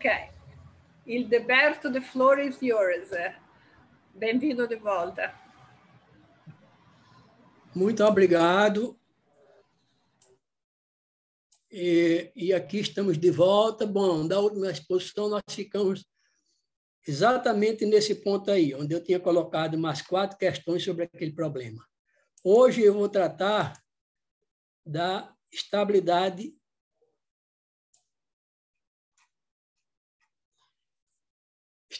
Ok. Hildeberto, the floor is yours. Bem-vindo de volta. Muito obrigado. E, e, aqui estamos de volta. Bom, da última exposição nós ficamos exatamente nesse ponto aí, onde eu tinha colocado mais quatro questões sobre aquele problema. Hoje eu vou tratar da estabilidade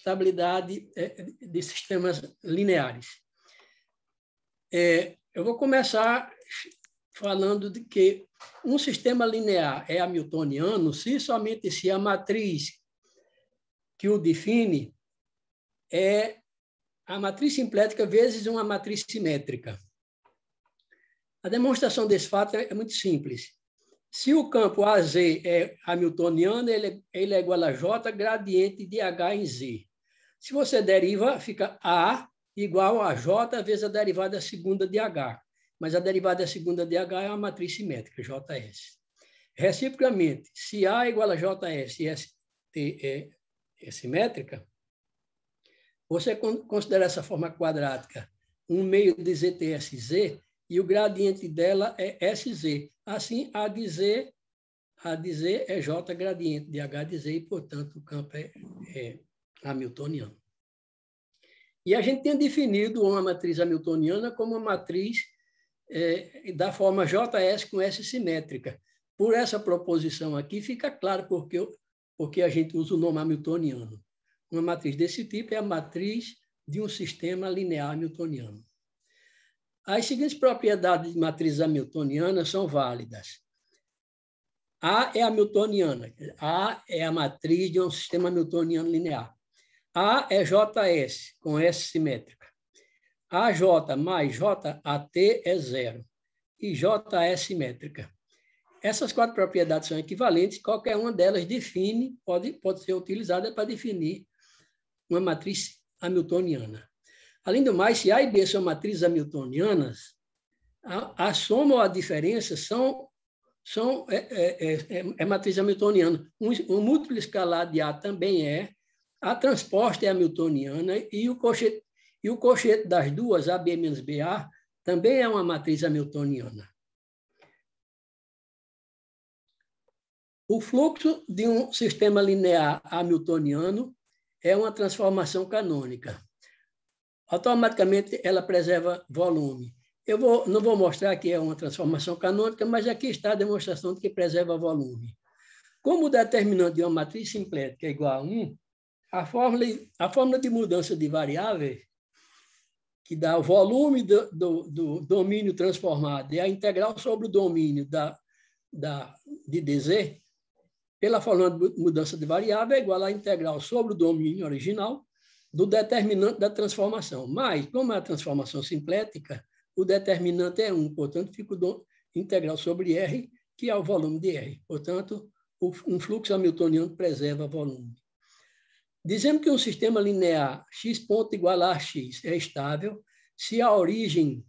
estabilidade é, de sistemas lineares. É, eu vou começar falando de que um sistema linear é hamiltoniano se somente se a matriz que o define é a matriz simplética vezes uma matriz simétrica. A demonstração desse fato é muito simples. Se o campo AZ é hamiltoniano, ele, é, ele é igual a J gradiente de H em Z. Se você deriva, fica A igual a J vezes a derivada segunda de H. Mas a derivada segunda de H é uma matriz simétrica, JS. Reciprocamente, se A é igual a JS e S é, é simétrica, você considera essa forma quadrática um meio de ZTSZ e o gradiente dela é SZ. Assim, A de Z, a de Z é J gradiente de H de Z e, portanto, o campo é, é hamiltoniano. E a gente tem definido uma matriz hamiltoniana como uma matriz é, da forma JS com S simétrica. Por essa proposição aqui, fica claro porque, eu, porque a gente usa o nome hamiltoniano. Uma matriz desse tipo é a matriz de um sistema linear hamiltoniano. As seguintes propriedades de matriz hamiltoniana são válidas. A é hamiltoniana. A é a matriz de um sistema hamiltoniano linear. A é JS, com S simétrica. AJ mais JAT é zero. E J é simétrica. Essas quatro propriedades são equivalentes, qualquer uma delas define, pode, pode ser utilizada para definir uma matriz hamiltoniana. Além do mais, se A e B são matrizes hamiltonianas, a, a soma ou a diferença são, são é, é, é, é matriz hamiltoniana. Um, um múltiplo escalar de A também é, a transposta é hamiltoniana e o cochete, e o cochete das duas, AB menos BA, também é uma matriz hamiltoniana. O fluxo de um sistema linear hamiltoniano é uma transformação canônica. Automaticamente ela preserva volume. Eu vou, não vou mostrar que é uma transformação canônica, mas aqui está a demonstração de que preserva volume. Como o determinante de uma matriz simplética é igual a 1, a fórmula, a fórmula de mudança de variável que dá o volume do, do, do domínio transformado, é a integral sobre o domínio da, da, de DZ, pela fórmula de mudança de variável, é igual à integral sobre o domínio original do determinante da transformação. Mas, como é a transformação simplética, o determinante é 1, portanto, fica o do, integral sobre R, que é o volume de R. Portanto, o, um fluxo hamiltoniano preserva volume. Dizemos que um sistema linear x ponto igual a x é estável se a origem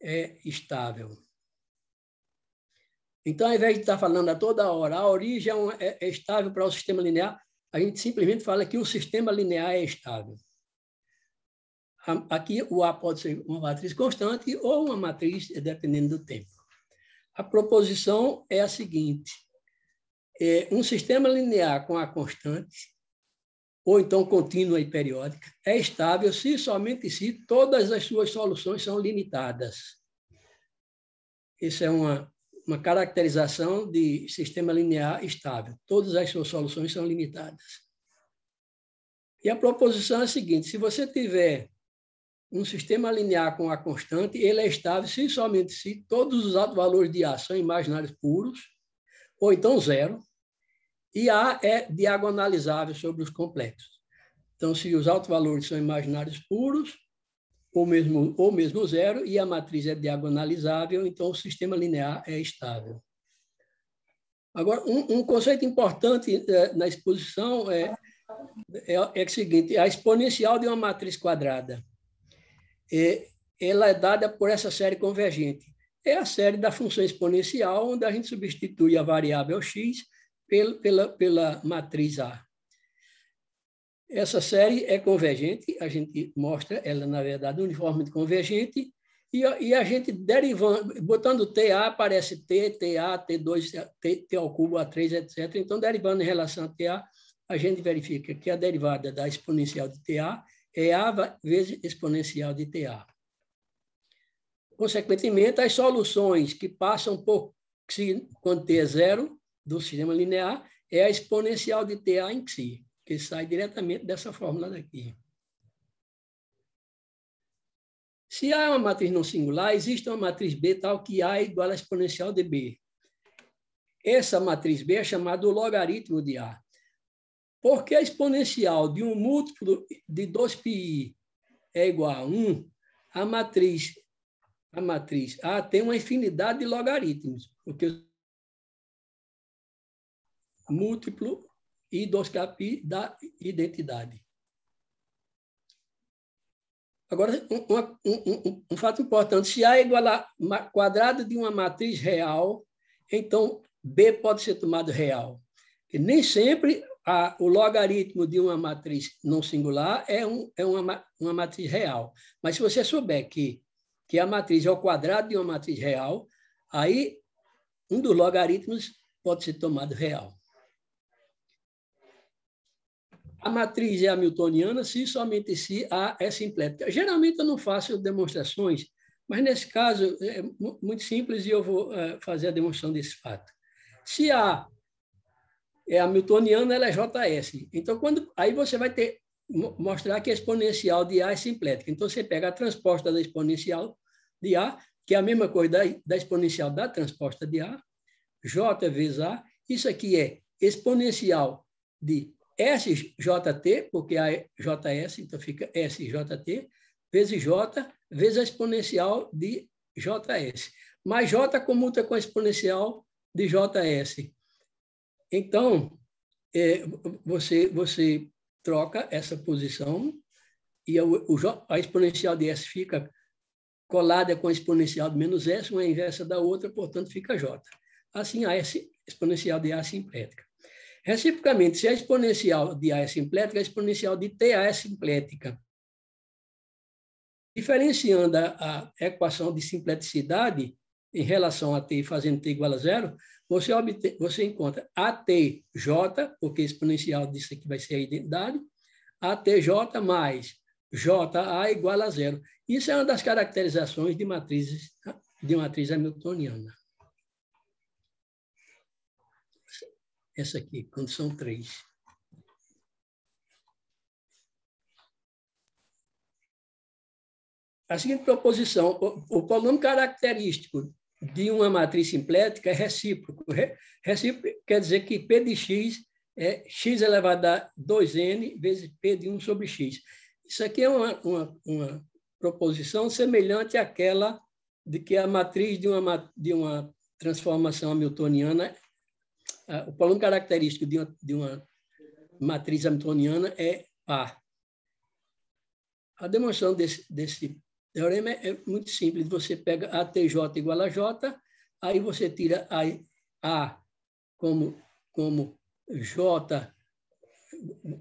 é estável. Então, ao invés de estar falando a toda hora, a origem é, é, é estável para o sistema linear, a gente simplesmente fala que o sistema linear é estável. Aqui o A pode ser uma matriz constante ou uma matriz dependendo do tempo. A proposição é a seguinte: é, um sistema linear com a constante ou então contínua e periódica, é estável se somente se todas as suas soluções são limitadas. Isso é uma, uma caracterização de sistema linear estável. Todas as suas soluções são limitadas. E a proposição é a seguinte: se você tiver um sistema linear com a constante, ele é estável se somente se todos os valores de A são imaginários puros, ou então zero, e A é diagonalizável sobre os complexos. Então, se os autovalores são imaginários puros, ou mesmo, ou mesmo zero, e a matriz é diagonalizável, então o sistema linear é estável. Agora, um, um conceito importante é, na exposição é, é, é, o seguinte: a exponencial de uma matriz quadrada é, ela é dada por essa série convergente. É a série da função exponencial, onde a gente substitui a variável x pela, pela, pela matriz A. Essa série é convergente, a gente mostra ela, na verdade, uniformemente convergente, e, e a gente derivando, botando TA aparece T, TA, T2, T, T ao cubo, A3, etc. Então, derivando em relação a TA, a gente verifica que a derivada da exponencial de TA é A vezes exponencial de TA. Consequentemente, as soluções que passam por, se quando T é zero, do sistema linear é a exponencial de TA em si, que sai diretamente dessa fórmula daqui. Se A é uma matriz não singular, existe uma matriz B tal que A é igual à exponencial de B. Essa matriz B é chamada o logaritmo de A. Porque a exponencial de um múltiplo de 2πi é igual a 1, a matriz, a matriz A tem uma infinidade de logaritmos, porque múltiplo e da identidade. Agora, um, um, um, um, fato importante: se A é igual a quadrado de uma matriz real, então B pode ser tomado real. E nem sempre a, o logaritmo de uma matriz não singular é, um, é uma, uma matriz real. Mas se você souber que, que a matriz é o quadrado de uma matriz real, aí um dos logaritmos pode ser tomado real a matriz é hamiltoniana se somente se A é simplética. Geralmente eu não faço demonstrações, mas nesse caso é muito simples e eu vou eh, fazer a demonstração desse fato. Se A é hamiltoniana, ela é JS. Então, quando, aí você vai ter mostrar que a exponencial de A é simplética. Então, você pega a transposta da exponencial de A, que é a mesma coisa da, da exponencial da transposta de A, J vezes A. Isso aqui é exponencial de SJT, porque a JS, então fica SJT, vezes J, vezes a exponencial de JS. Mais J comuta com a exponencial de JS. Então, é, você, você troca essa posição e a, o, a exponencial de S fica colada com a exponencial de menos S, uma é inversa da outra, portanto, fica J. Assim, a S, exponencial de A é simétrica. Reciprocamente, se a é exponencial de A é simplética, a exponencial de TA é simplética. Diferenciando a equação de simpleticidade em relação a T, fazendo T igual a zero, você, obtém, você encontra ATJ, porque é exponencial disso aqui vai ser a identidade, ATJ mais JA igual a zero. Isso é uma das caracterizações de matrizes de matriz hamiltoniana. essa aqui, condição 3. A seguinte proposição: o, o polônio característico de uma matriz simplética é recíproco. Recíproco quer dizer que P de X é X elevado a 2N vezes P de 1 sobre X. Isso aqui é uma, uma, uma proposição semelhante àquela de que a matriz de uma, de uma transformação hamiltoniana ah, o problema característico de uma, de uma matriz hamiltoniana é par. A demonstração desse, desse teorema é, é muito simples. Você pega ATJ igual a J, aí você tira a, a como, como J,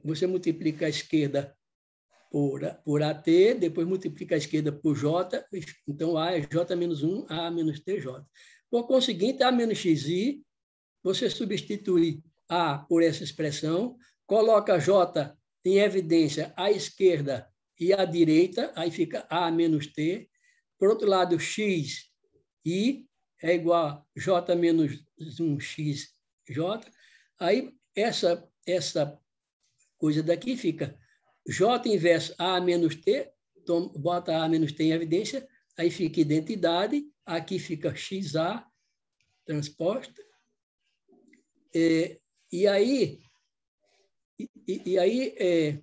você multiplica a esquerda por, por AT, depois multiplica a esquerda por J, então A é J menos 1, A menos TJ. Por conseguinte, A menos XI você substitui A por essa expressão, coloca J em evidência à esquerda e à direita, aí fica A menos T. Por outro lado, X, I é igual a J menos 1, X, J. Aí essa, essa coisa daqui fica J inverso A menos T, bota A menos T em evidência, aí fica identidade, aqui fica XA transposta, é, e aí, e, e aí é,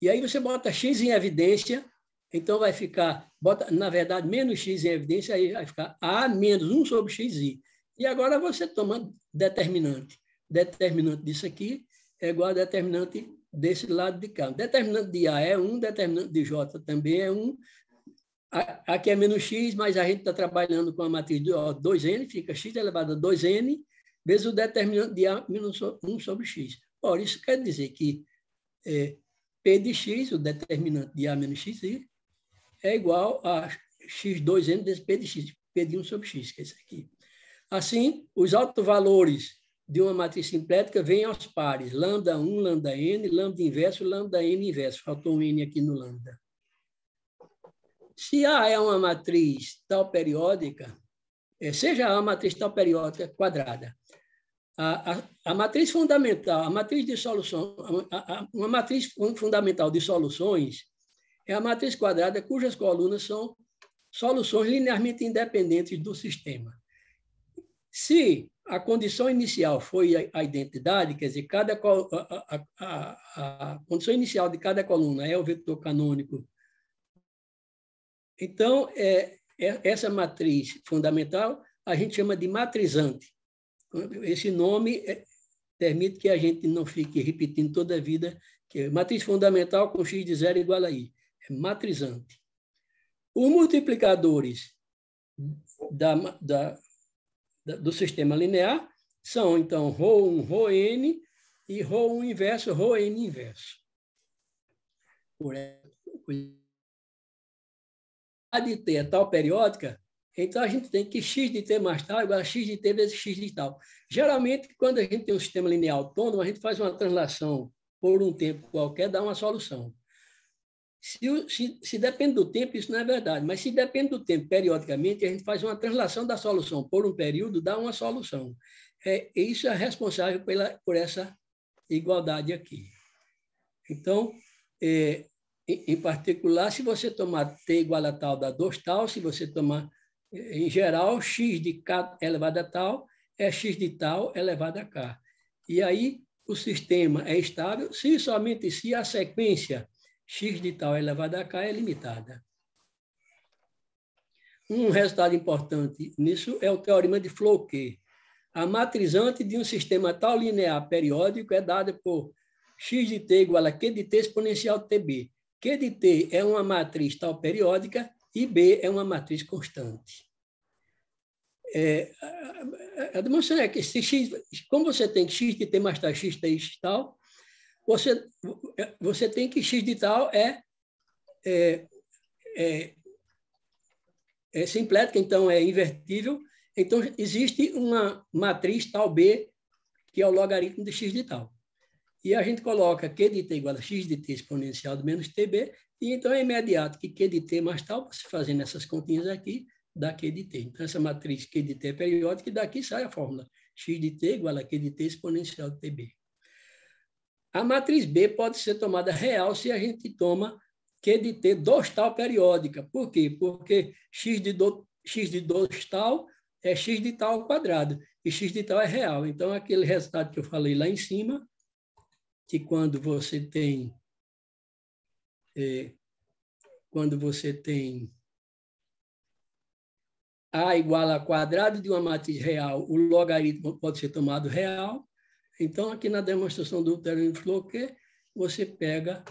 e aí você bota x em evidência, então vai ficar, bota, na verdade, menos x em evidência, aí vai ficar a menos 1 sobre xi. E agora você toma determinante. Determinante disso aqui é igual a determinante desse lado de cá. Determinante de A é 1, determinante de J também é 1, Aqui é menos x, mas a gente está trabalhando com a matriz de 2n, fica x elevado a 2n, vezes o determinante de A menos 1 sobre x. Ora, isso quer dizer que é, P de x, o determinante de A menos x, é igual a x2n vezes P de x, P de 1 sobre x, que é isso aqui. Assim, os autovalores de uma matriz simplética vêm aos pares, lambda 1, lambda n, lambda inverso, lambda n inverso. Faltou um n aqui no lambda se A é uma matriz tal periódica, é, seja A uma matriz tal periódica quadrada, a, a, a matriz fundamental, a matriz de solução, a, uma matriz fundamental de soluções é a matriz quadrada cujas colunas são soluções linearmente independentes do sistema. Se a condição inicial foi a, identidade, quer dizer, cada a, a, a, a, condição inicial de cada coluna é o vetor canônico então, é, é, essa matriz fundamental a gente chama de matrizante. Esse nome é, permite que a gente não fique repetindo toda a vida que é matriz fundamental com x de zero igual a i. É matrizante. Os multiplicadores da, da, da, do sistema linear são, então, Rho1, Rho n e Rho1 inverso, Rho n inverso. Por exemplo, a de T é tal periódica, então a gente tem que x de T mais tal igual a x de T vezes x de tal. Geralmente, quando a gente tem um sistema linear autônomo, a gente faz uma translação por um tempo qualquer, dá uma solução. Se, se, se, depende do tempo, isso não é verdade, mas se depende do tempo, periodicamente, a gente faz uma translação da solução por um período, dá uma solução. É, isso é responsável pela, por essa igualdade aqui. Então, é, em particular, se você tomar T igual a tal dá 2 tal, se você tomar, eh, em geral, x de K elevado a tal é x de tal elevado a K. E aí o sistema é estável se somente se a sequência x de tal elevado a K é limitada. Um resultado importante nisso é o teorema de Floquet. A matrizante de um sistema tal linear periódico é dada por x de t igual a q de t exponencial tb. Q de T é uma matriz tal periódica e B é uma matriz constante. É, a, a demonstração é que se x, como você tem x de t mais tal, x de é x tal, você, você tem que x de tal é, é, é, é simplética, então é invertível. Então, existe uma matriz tal B que é o logaritmo de x de tal. E a gente coloca Q de t igual a x de t exponencial de menos tb, e então é imediato que Q de t mais tal, se fazendo essas continhas aqui, dá Q de t. Então, essa matriz Q de t é periódica, e daqui sai a fórmula x de t igual a Q de t exponencial de tb. A matriz B pode ser tomada real se a gente toma Q de t 2 tal periódica. Por quê? Porque x de, do, x de 2 tal é x de tal ao quadrado, e x de tal é real. Então, aquele resultado que eu falei lá em cima que quando você tem é, quando você tem a igual a quadrado de uma matriz real, o logaritmo pode ser tomado real. Então, aqui na demonstração do teorema de Floquet, você pega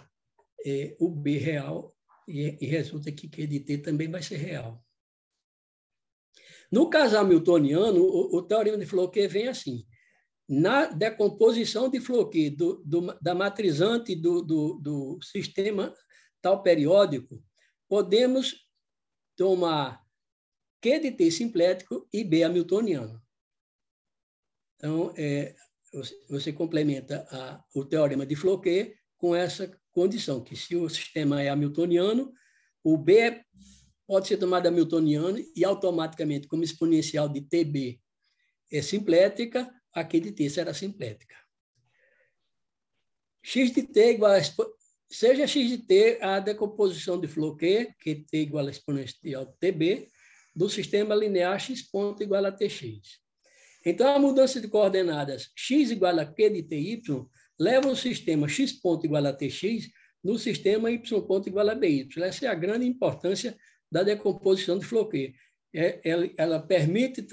é, o B real e, e resulta que Q de T também vai ser real. No caso hamiltoniano, o, o teorema de Floquet vem assim na decomposição de Floqui do, do, da matrizante do, do, sistema tal periódico, podemos tomar Q de T simplético e B hamiltoniano. Então, é, você complementa a, o teorema de Floquet com essa condição, que se o sistema é hamiltoniano, o B é, pode ser tomado hamiltoniano e automaticamente, como exponencial de TB é simplética, a de T será sintética. X de T igual a, seja X de T a decomposição de flor Q, t igual a exponencial TB, do sistema linear x ponto igual a tx. Então, a mudança de coordenadas x igual a q de ty leva o sistema x ponto igual a tx no sistema y ponto igual a by. Essa é a grande importância da decomposição de Floquet. É, é, ela, ela, permite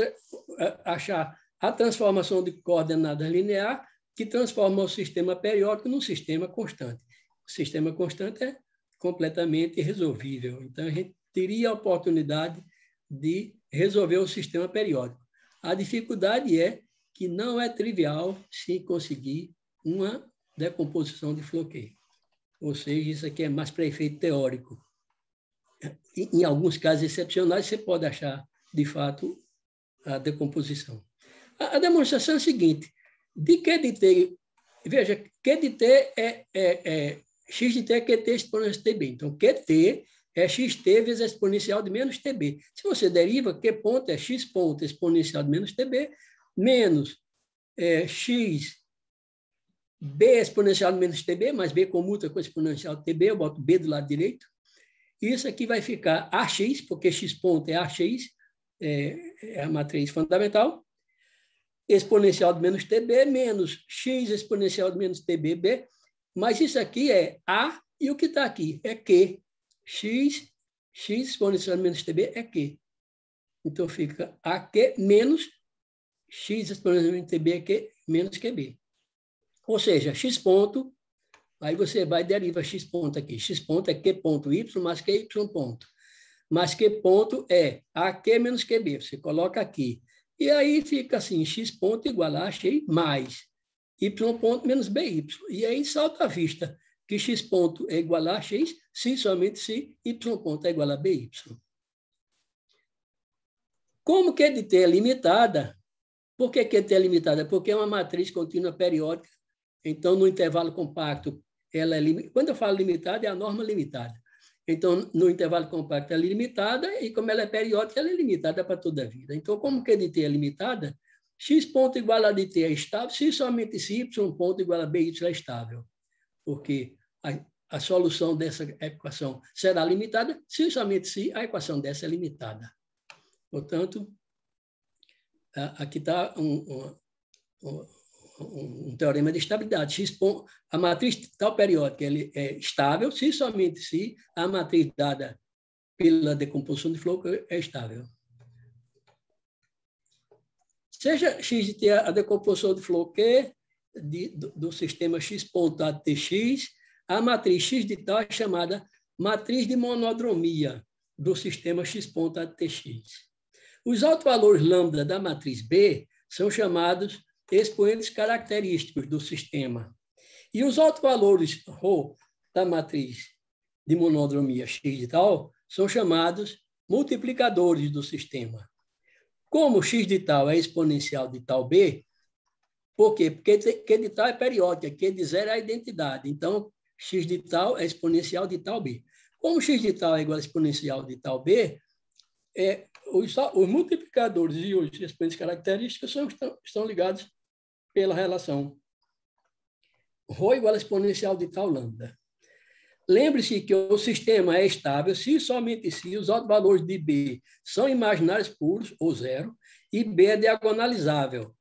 achar a transformação de coordenada linear, que transforma o sistema periódico num sistema constante. O sistema constante é completamente resolvível. Então, a gente teria a oportunidade de resolver o sistema periódico. A dificuldade é que não é trivial se conseguir uma decomposição de Floquet. Ou seja, isso aqui é mais para efeito teórico. Em alguns casos excepcionais, você pode achar, de fato, a decomposição. A, demonstração é a seguinte: de que de t, veja, que de t é, é, é x de t é qt exponencial de tb. Então, qt é xt vezes a exponencial de menos tb. Se você deriva, q ponto é x ponto exponencial de menos tb, menos é, x b exponencial de menos tb, mais b comuta com exponencial de tb, eu boto b do lado direito. Isso aqui vai ficar ax, porque x ponto é ax, é, é a matriz fundamental, exponencial de menos TB menos x exponencial de menos TBB, mas isso aqui é A e o que está aqui é Q. x, x exponencial de menos TB é Q. Então fica AQ menos x exponencial de menos TB é Q menos QB. Ou seja, x ponto, aí você vai e deriva x ponto aqui. x ponto é Q ponto Y mais QY ponto. Mas Q ponto é AQ menos QB. Você coloca aqui e aí fica assim, x ponto igual a x mais y ponto menos by. E aí salta à vista que x ponto é igual a x se somente se y ponto é igual a by. Como que é de ter é limitada? Por que QT é, é limitada? Porque é uma matriz contínua periódica. Então, no intervalo compacto, ela é lim... quando eu falo limitada, é a norma limitada. Então, no intervalo compacto ela é limitada, e como ela é periódica, ela é limitada para toda a vida. Então, como que de é limitada, x ponto igual a dt é estável, se somente se y ponto igual a by é estável, porque a, a, solução dessa equação será limitada se somente se a equação dessa é limitada. Portanto, aqui está um, um um teorema de estabilidade. X ponto, a matriz tal periódica ele é estável se somente se a matriz dada pela decomposição de Floco é estável. Seja x de t a decomposição de Floquet de, do, do, sistema x ponto ATX, a matriz x de tal é chamada matriz de monodromia do sistema x ponto ATX. Os altos valores lambda da matriz B são chamados expoentes característicos do sistema. E os outros valores ρ da matriz de monodromia x de tal são chamados multiplicadores do sistema. Como x de tal é exponencial de tal b, por quê? Porque q de tal é periódica, q de zero é a identidade. Então, x de tal é exponencial de tal b. Como x de tal é igual a exponencial de tal b, é, os, os multiplicadores e os expoentes característicos são, estão, estão ligados pela relação. Rho igual a exponencial de tal lambda. Lembre-se que o sistema é estável se e somente se os valores de B são imaginários puros, ou zero, e B é diagonalizável.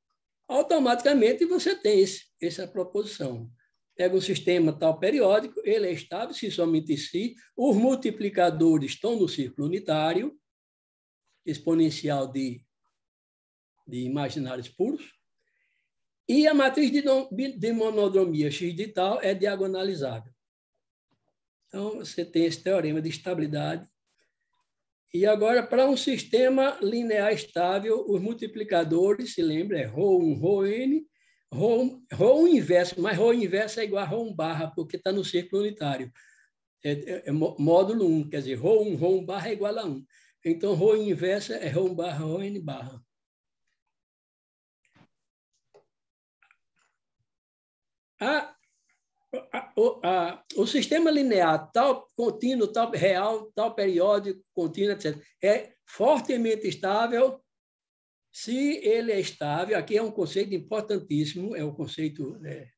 Automaticamente você tem esse, essa proposição. Pega um sistema tal periódico, ele é estável se e somente se os multiplicadores estão no círculo unitário, exponencial de, de imaginários puros, e a matriz de, de monodromia x de tal é diagonalizável. Então, você tem esse teorema de estabilidade. E agora, para um sistema linear estável, os multiplicadores, se lembra, é ρ1, ρn, n, rho inverso, mas rho inverso é igual a ρ barra, porque está no círculo unitário. É, é, é, módulo 1, quer dizer, ρ1, ρ barra é igual a 1. Então, rho inverso é ρ barra, ρn barra. a, a, a, o sistema linear tal contínuo, tal real, tal periódico, contínuo, etc., é fortemente estável se ele é estável. Aqui é um conceito importantíssimo, é o um conceito né,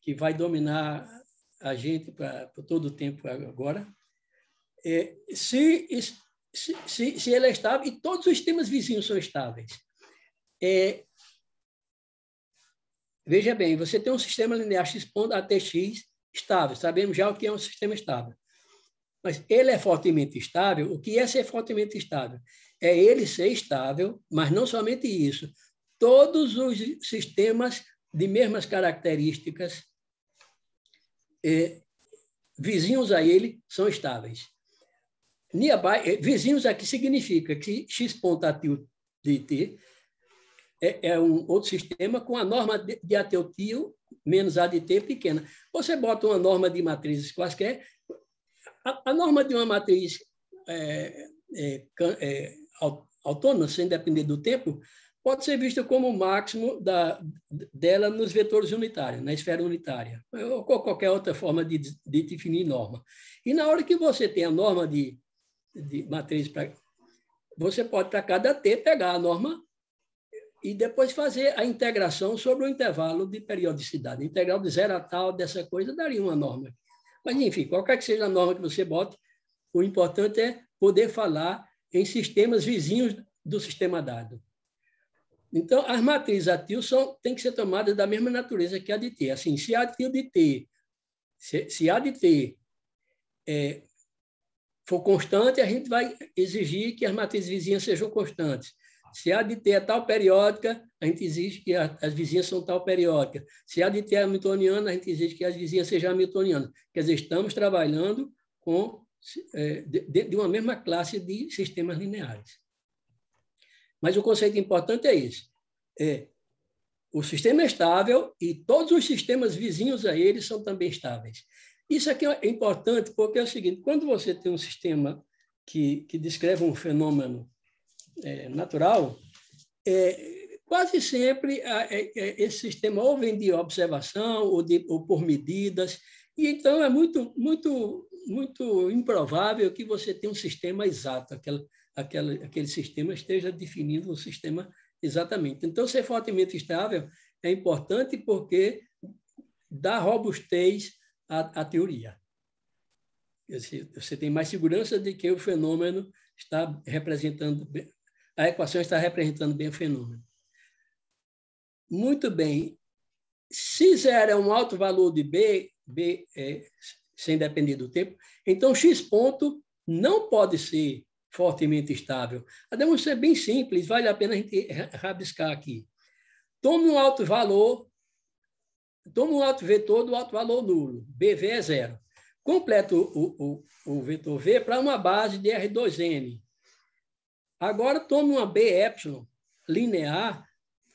que vai dominar a gente para todo o tempo agora. É, se, se, se, ele é estável, e todos os sistemas vizinhos são estáveis. É, Veja bem, você tem um sistema linear x x estável. Sabemos já o que é um sistema estável. Mas ele é fortemente estável. O que é ser fortemente estável? É ele ser estável, mas não somente isso. Todos os sistemas de mesmas características é, vizinhos a ele são estáveis. Nearby, é, vizinhos aqui significa que x ponto ativo de t é, é, um outro sistema com a norma de, de ateutio menos a de t pequena. Você bota uma norma de matrizes quaisquer, a, a norma de uma matriz é, é, é autônoma, sem depender do tempo, pode ser vista como o máximo da, dela nos vetores unitários, na esfera unitária, ou qualquer outra forma de, de definir norma. E na hora que você tem a norma de, de matriz, pra, você pode, para cada T, pegar a norma e depois fazer a integração sobre o intervalo de periodicidade. Integral de zero a tal, dessa coisa, daria uma norma. Mas, enfim, qualquer que seja a norma que você bote, o importante é poder falar em sistemas vizinhos do sistema dado. Então, as matrizes atil são, têm que ser tomadas da mesma natureza que a de T. Assim, se a atil de T, se, se a de T é, for constante, a gente vai exigir que as matrizes vizinhas sejam constantes. Se a de T é tal periódica, a gente exige que a, as vizinhas são tal periódica. Se a de T é hamiltoniana, a gente exige que as vizinhas sejam hamiltonianas. Quer dizer, estamos trabalhando com é, de, de uma mesma classe de sistemas lineares. Mas o conceito importante é isso. É, o sistema é estável e todos os sistemas vizinhos a ele são também estáveis. Isso aqui é importante porque é o seguinte: quando você tem um sistema que, que descreve um fenômeno é, natural, é, quase sempre a, é, é, esse sistema ou vem de observação ou, de, ou por medidas, e então é muito, muito, muito improvável que você tenha um sistema exato, aquela, aquela, aquele sistema esteja definindo um sistema exatamente. Então, ser fortemente estável é importante porque dá robustez à, à teoria. Você tem mais segurança de que o fenômeno está representando a equação está representando bem o fenômeno. Muito bem. Se zero é um alto valor de B, B é, sem depender do tempo, então x ponto não pode ser fortemente estável. A demonstração é bem simples, vale a pena a gente rabiscar aqui. Tome um alto valor, tome um alto vetor do alto valor nulo, BV é zero. Completo o, o, o vetor V para uma base de R2N, Agora toma uma BY linear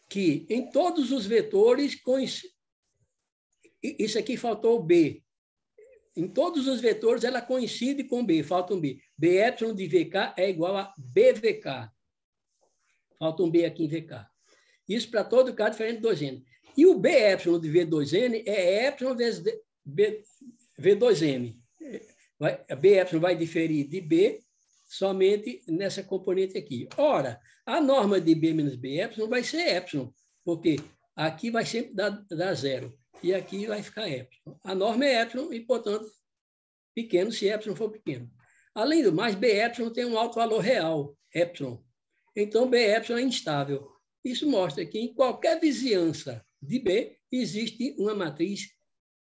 que em todos os vetores isso aqui faltou B. Em todos os vetores ela coincide com B, falta um B. BY de VK é igual a BVK. Falta um B aqui em VK. Isso para todo caso diferente de 2N. E o BY de V2N é Y vezes B, V2M. Vai, BY vai diferir de B somente nessa componente aqui. Ora, a norma de B menos BY vai ser epsilon, porque aqui vai sempre dar, dar zero, e aqui vai ficar epsilon. A norma é epsilon e, portanto, pequeno se epsilon for pequeno. Além do mais, BY tem um alto valor real, epsilon. Então, BY é instável. Isso mostra que em qualquer vizinhança de B existe uma matriz,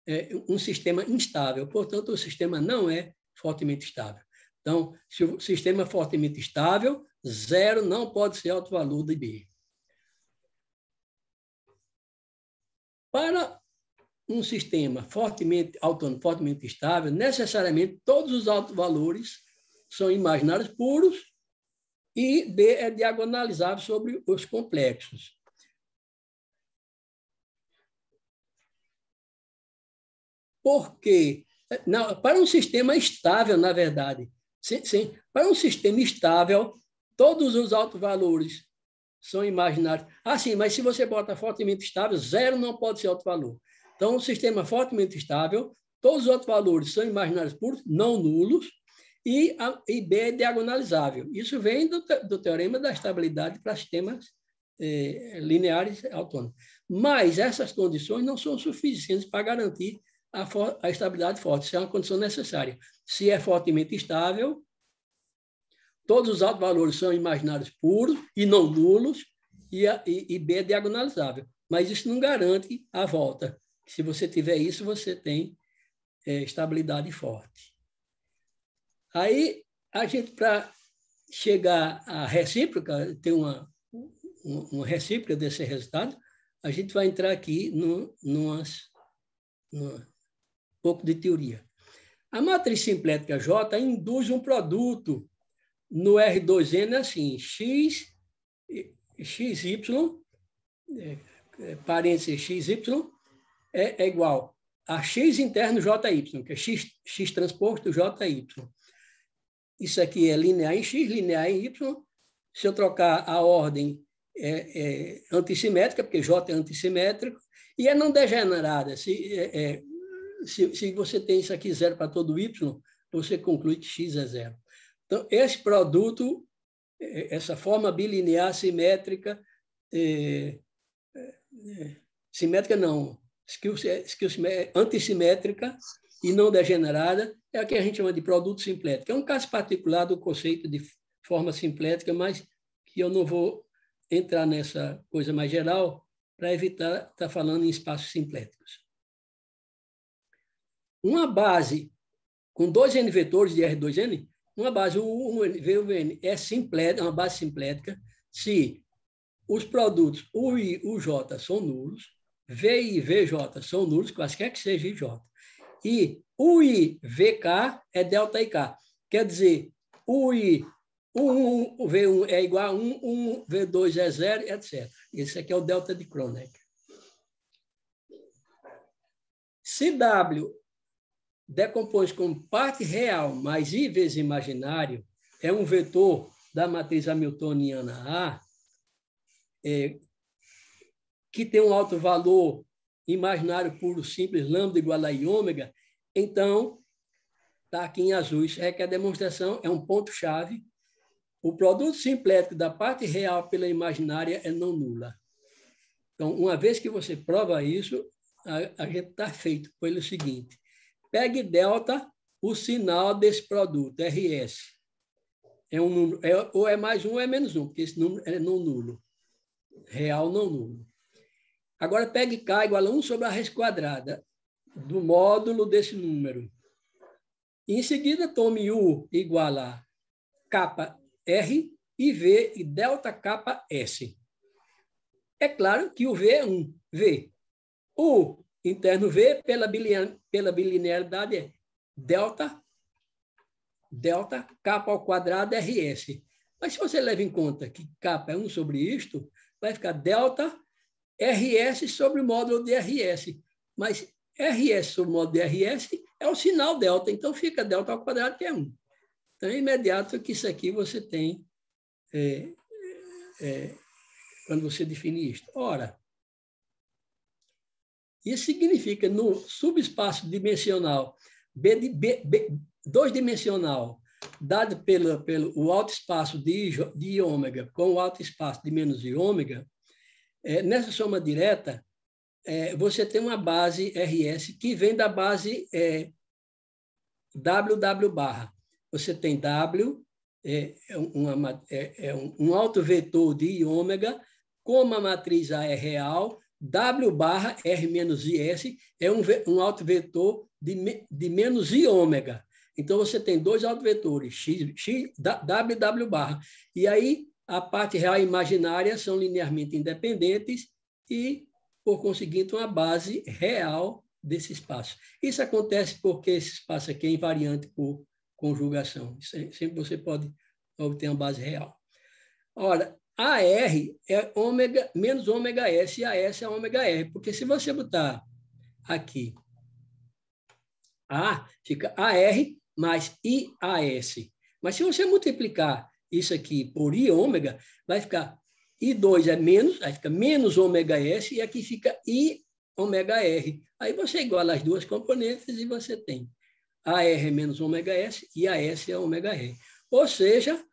é, um sistema instável. Portanto, o sistema não é fortemente estável. Então, se o sistema é fortemente estável, zero não pode ser alto valor de B. Para um sistema fortemente autônomo, fortemente estável, necessariamente todos os altos valores são imaginários puros e B é diagonalizável sobre os complexos. Porque, não, para um sistema estável, na verdade, Sim, sim. Para um sistema estável, todos os altos valores são imaginários. Ah, sim, mas se você bota fortemente estável, zero não pode ser alto valor. Então, um sistema fortemente estável, todos os outros valores são imaginários puros, não nulos, e, a, e B é diagonalizável. Isso vem do, te, do teorema da estabilidade para sistemas eh, lineares autônomos. Mas essas condições não são suficientes para garantir a, for, a estabilidade forte, Isso é uma condição necessária. Se é fortemente estável, todos os altos valores são imaginários puros e não nulos, e, a, e, e B é diagonalizável. Mas isso não garante a volta. Se você tiver isso, você tem é, estabilidade forte. Aí, a gente, para chegar à recíproca, tem uma, uma, uma, recíproca desse resultado, a gente vai entrar aqui no, numas, numa, pouco de teoria. A matriz simplética J induz um produto no R2N né, assim, X, XY, é, é, parênteses XY, é, é igual a X interno JY, que é X, X transporte JY. Isso aqui é linear em X, linear em Y. Se eu trocar a ordem é, é antissimétrica, porque J é antissimétrico, e é não degenerada. Se, é, é se, se você tem isso aqui zero para todo y, você conclui que x é zero. Então, esse produto, é, essa forma bilinear simétrica, é, é, é simétrica não, skill, é, skill, antissimétrica e não degenerada, é a que a gente chama de produto simplético. É um caso particular do conceito de forma simplética, mas que eu não vou entrar nessa coisa mais geral para evitar estar tá falando em espaços simpléticos. Uma base com dois N vetores de R2N, uma base U1N, VUN é simplética, é uma base simplética, se os produtos U e UJ são nulos, V e VJ são nulos, quaisquer que seja IJ. E U e VK é delta IK. Quer dizer, U e U1, V1 é igual a 1, 1, V2 é zero, etc. Esse aqui é o delta de Kronecker. Se W decompôs como parte real mais i vezes imaginário, é um vetor da matriz hamiltoniana A, é, que tem um alto valor imaginário puro simples, lambda igual a i ômega, então está aqui em azul. Isso é que a demonstração é um ponto-chave. O produto simplético da parte real pela imaginária é não nula. Então, uma vez que você prova isso, a, a gente está feito pelo seguinte. Pegue delta o sinal desse produto, RS. É um número, é, ou é mais um ou é menos um, porque esse número é não nulo. Real não nulo. Agora, pegue K igual a 1 sobre a raiz quadrada do módulo desse número. Em seguida, tome U igual a KR e V e delta s É claro que o V é 1. V. U interno V pela, bilinear, pela bilinearidade é delta, delta K ao quadrado RS. Mas se você leva em conta que K é 1 sobre isto, vai ficar delta RS sobre o módulo de RS. Mas RS sobre o módulo de RS é o sinal delta, então fica delta ao quadrado que é 1. Então, é imediato que isso aqui você tem é, é, quando você define isto. Ora, isso significa, no subespaço dimensional, B, B, B, dois dimensional, dado pelo, pelo o alto espaço de, de ômega com o alto espaço de menos de ômega, é, nessa soma direta, é, você tem uma base RS que vem da base é, WW barra. Você tem W, é, é uma, é, é, um, um alto vetor de ômega, como a matriz A é real, W barra R menos IS é um, um autovetor de, de menos I ômega. Então, você tem dois autovetores, X, X, W, W barra. E aí, a parte real e imaginária são linearmente independentes e, por conseguinte, uma base real desse espaço. Isso acontece porque esse espaço aqui é invariante por conjugação. Sempre você pode obter uma base real. Ora, AR é ômega menos ômega S e AS é ômega R, porque se você botar aqui A, fica AR mais IAS. Mas se você multiplicar isso aqui por I ômega, vai ficar I2 é menos, aí fica menos ômega S e aqui fica I ômega R. Aí você iguala as duas componentes e você tem AR r é menos ômega S e AS é ômega R. Ou seja,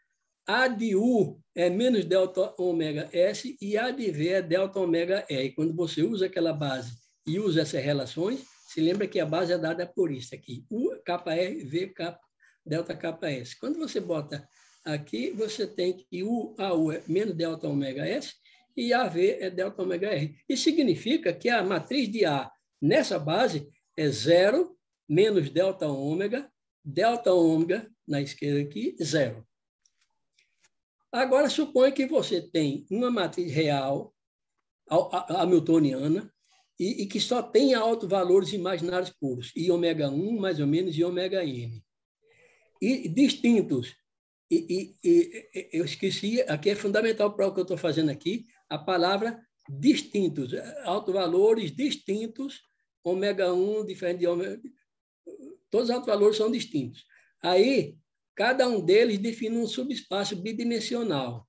A de U é menos delta ômega S e V é delta ômega r E quando você usa aquela base e usa essas relações, se lembra que a base é dada por isso aqui, U, KR, V, kappa delta KS. Quando você bota aqui, você tem que U, AU é menos delta ômega S e AV é delta ômega R. Isso significa que a matriz de A nessa base é zero menos delta ômega, delta ômega na esquerda aqui, zero. Agora, suponha que você tem uma matriz real hamiltoniana e, e que só tem altos valores imaginários puros, I ômega 1, mais ou menos, e ômega n. E distintos. E, e, e eu esqueci, aqui é fundamental para o que eu estou fazendo aqui, a palavra distintos, altos valores distintos, ômega 1, diferente de ômega... Todos os altos valores são distintos. Aí, Cada um deles define um subespaço bidimensional.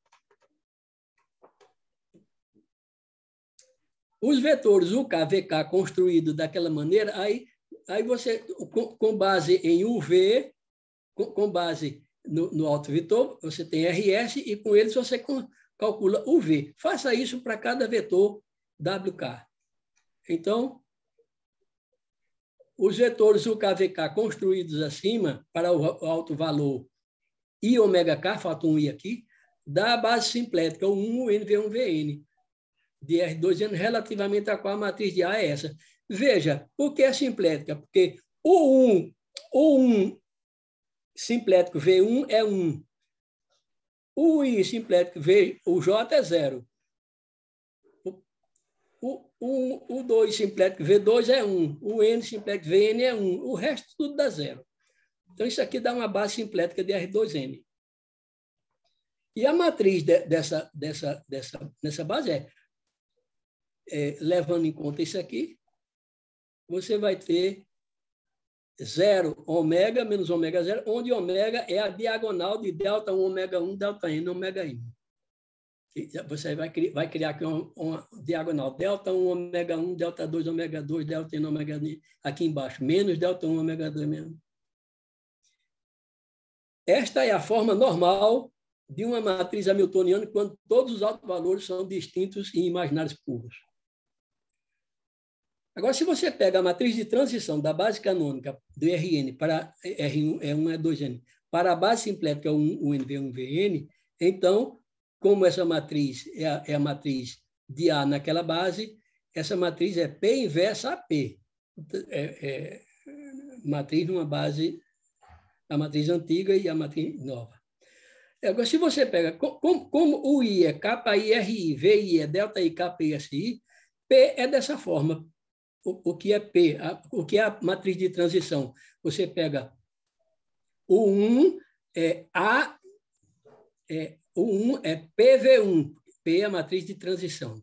Os vetores UK, VK construídos daquela maneira, aí, aí você, com, base em UV, com, com base no, no alto vetor, você tem RS e com eles você calcula UV. Faça isso para cada vetor WK. Então, os vetores UKVK construídos acima para o alto valor I ômega K, falta um I aqui, da base simplética, o 1 NV1VN, de R2N, relativamente a qual a matriz de A é essa. Veja, por que é simplética? Porque o 1, o 1 simplético V1 é 1. O I simplético V, o J é 0. O, o 2 simplex V2 é 1, o N simplex VN é 1, o resto tudo dá zero. Então, isso aqui dá uma base simplética de R2N. E a matriz de, dessa, dessa, dessa, dessa base é, é, levando em conta isso aqui, você vai ter zero ômega menos ômega zero, onde ômega é a diagonal de delta 1, ômega 1, delta n, ômega n. Você vai, vai criar aqui uma, uma, diagonal delta 1, ômega 1, delta 2, ômega 2, delta N, ômega N, aqui embaixo, menos delta 1, ômega 2 mesmo. Esta é a forma normal de uma matriz hamiltoniana quando todos os altos valores são distintos e imaginários puros. Agora, se você pega a matriz de transição da base canônica do RN para R1, R1 é 2N, é para a base simplética 1, 1 UNV, 1VN, então como essa matriz é a, é a matriz de A naquela base, essa matriz é P inversa a P. É, é, matriz numa base, a matriz antiga e a matriz nova. Agora, se você pega, como, como o I é K, I, R, I, I é delta, I, K, P, P é dessa forma. O, o que é P? A, o que é a matriz de transição? Você pega o 1, é A, é o 1 é PV1, P é a matriz de transição.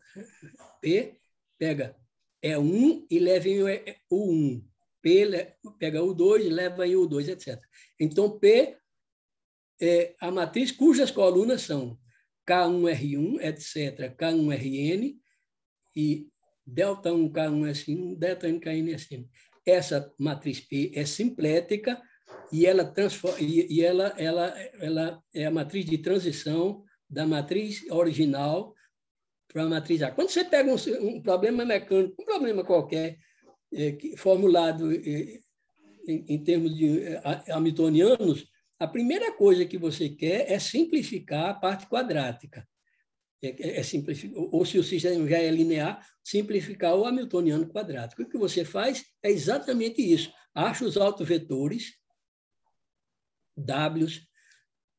P pega E1 é e leva em U1. P pega U2 e leva em U2, etc. Então, P é a matriz cujas colunas são K1R1, etc., K1RN e delta 1K1S1, delta NKNS1. Essa matriz P é simplética, e ela transforma, e, ela, ela, ela é a matriz de transição da matriz original para a matriz A. Quando você pega um, um problema mecânico, um problema qualquer, é, que, formulado é, em, em, termos de é, hamiltonianos, a primeira coisa que você quer é simplificar a parte quadrática. É, é, é simplificar, ou, ou se o sistema já é linear, simplificar o hamiltoniano quadrático. O que você faz é exatamente isso. Acha os autovetores W,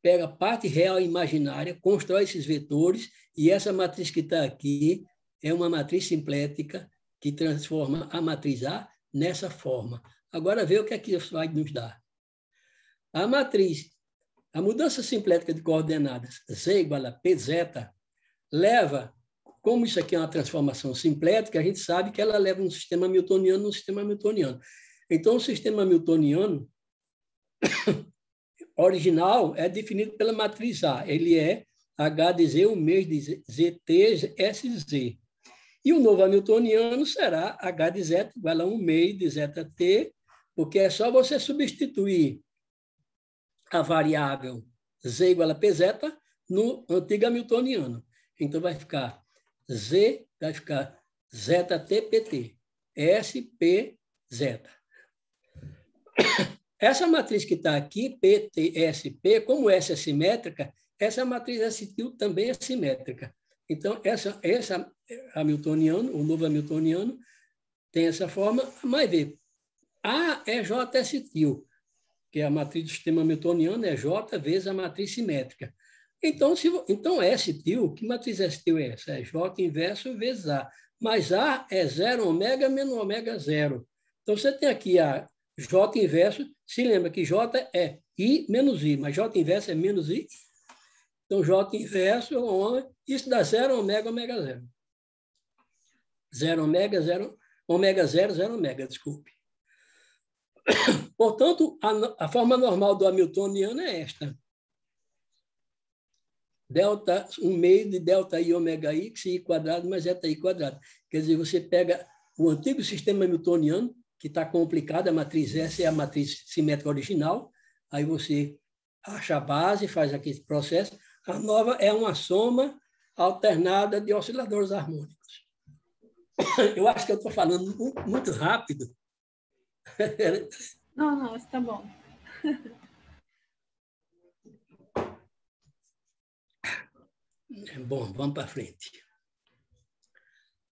pega parte real e imaginária, constrói esses vetores, e essa matriz que está aqui é uma matriz simplética que transforma a matriz A nessa forma. Agora vê o que aqui é vai nos dar. A matriz, a mudança simplética de coordenadas z igual a pz leva, como isso aqui é uma transformação simplética, a gente sabe que ela leva um sistema hamiltoniano um sistema miltoniano Então, o sistema miltoniano original é definido pela matriz A. Ele é HDZ, o mês de ZT, SZ. E o novo hamiltoniano será H de Z igual a 1 meio de ZT, porque é só você substituir a variável z igual a pz no antigo hamiltoniano. Então vai ficar z, vai ficar zeta pt, s p essa matriz que está aqui, PTSP, como essa é simétrica, essa matriz acetil também é simétrica. Então, essa, essa Hamiltoniano, o novo Hamiltoniano, tem essa forma, mas vê, A é J acetil, que é a matriz do sistema Hamiltoniano, é J vezes a matriz simétrica. Então, se, então S-til, que matriz S-til é essa? É J inverso vezes A. Mas A é zero ômega menos ômega zero. Então, você tem aqui a J inverso, se lembra que J é I menos I, mas J inverso é menos I. Então, J inverso é isso dá zero ômega, ômega zero. Zero ômega, zero, ômega zero, zero ômega, desculpe. Portanto, a, a forma normal do Hamiltoniano é esta. Delta, um meio de delta I ômega X, I quadrado mais zeta I quadrado. Quer dizer, você pega o antigo sistema Hamiltoniano, que está complicada, a matriz S é a matriz simétrica original, aí você acha a base, faz aquele processo. A nova é uma soma alternada de osciladores harmônicos. Eu acho que eu estou falando muito rápido. Não, não, está bom. Bom, vamos para frente.